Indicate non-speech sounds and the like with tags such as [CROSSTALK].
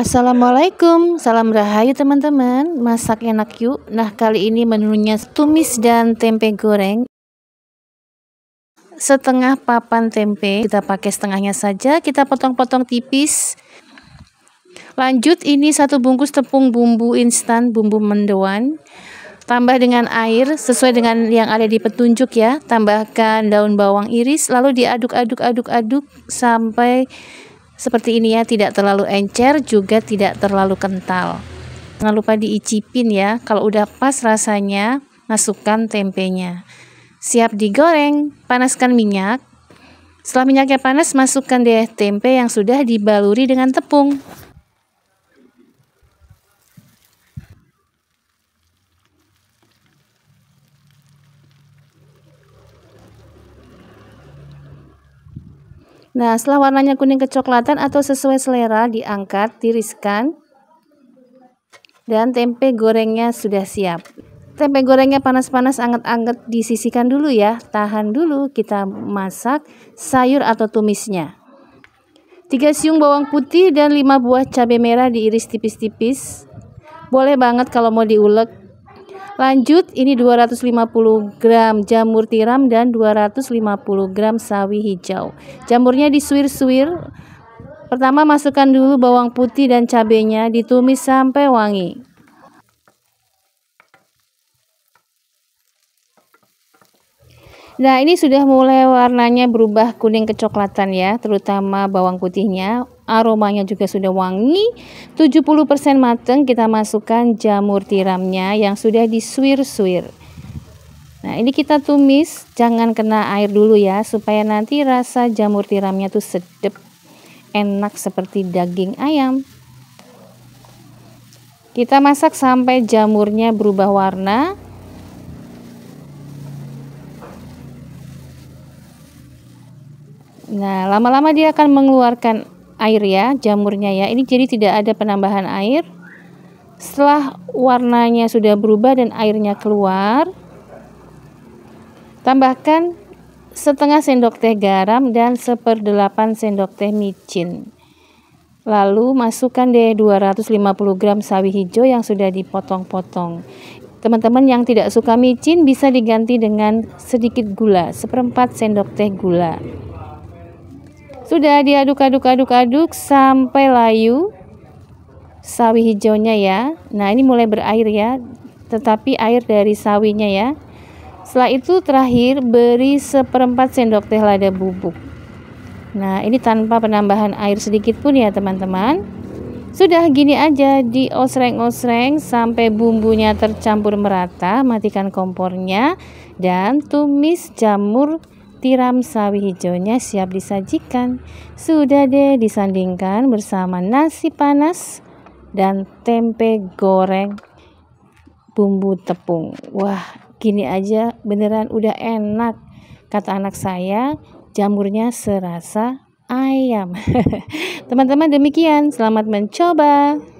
Assalamualaikum, salam rahayu teman-teman. Masak enak yuk. Nah, kali ini menunya tumis dan tempe goreng. Setengah papan tempe, kita pakai setengahnya saja, kita potong-potong tipis. Lanjut ini satu bungkus tepung bumbu instan, bumbu mendoan. Tambah dengan air sesuai dengan yang ada di petunjuk ya. Tambahkan daun bawang iris lalu diaduk-aduk aduk-aduk sampai seperti ini ya tidak terlalu encer juga tidak terlalu kental jangan lupa diicipin ya kalau udah pas rasanya masukkan tempenya siap digoreng panaskan minyak setelah minyaknya panas masukkan deh tempe yang sudah dibaluri dengan tepung Nah, setelah warnanya kuning kecoklatan atau sesuai selera diangkat, tiriskan. Dan tempe gorengnya sudah siap. Tempe gorengnya panas-panas anget-anget disisikan dulu ya. Tahan dulu kita masak sayur atau tumisnya. 3 siung bawang putih dan 5 buah cabai merah diiris tipis-tipis. Boleh banget kalau mau diulek Lanjut, ini 250 gram jamur tiram dan 250 gram sawi hijau. Jamurnya disuir-suir. Pertama masukkan dulu bawang putih dan cabenya, ditumis sampai wangi. Nah, ini sudah mulai warnanya berubah kuning kecoklatan ya, terutama bawang putihnya. Aromanya juga sudah wangi. 70% mateng kita masukkan jamur tiramnya yang sudah disuir-suir. Nah, ini kita tumis, jangan kena air dulu ya supaya nanti rasa jamur tiramnya tuh sedap, enak seperti daging ayam. Kita masak sampai jamurnya berubah warna, Nah, lama-lama dia akan mengeluarkan air ya, jamurnya ya. Ini jadi tidak ada penambahan air. Setelah warnanya sudah berubah dan airnya keluar, tambahkan setengah sendok teh garam dan seperdelapan sendok teh micin. Lalu masukkan deh 250 gram sawi hijau yang sudah dipotong-potong. Teman-teman yang tidak suka micin bisa diganti dengan sedikit gula, seperempat sendok teh gula. Sudah diaduk-aduk-aduk-aduk sampai layu sawi hijaunya ya. Nah, ini mulai berair ya, tetapi air dari sawinya ya. Setelah itu terakhir beri seperempat sendok teh lada bubuk. Nah, ini tanpa penambahan air sedikit pun ya, teman-teman. Sudah gini aja diosreng-osreng sampai bumbunya tercampur merata, matikan kompornya dan tumis jamur tiram sawi hijaunya siap disajikan. Sudah deh disandingkan bersama nasi panas dan tempe goreng bumbu tepung. Wah, gini aja beneran udah enak. Kata anak saya, jamurnya serasa ayam. [LAUGHS] Teman-teman demikian, selamat mencoba.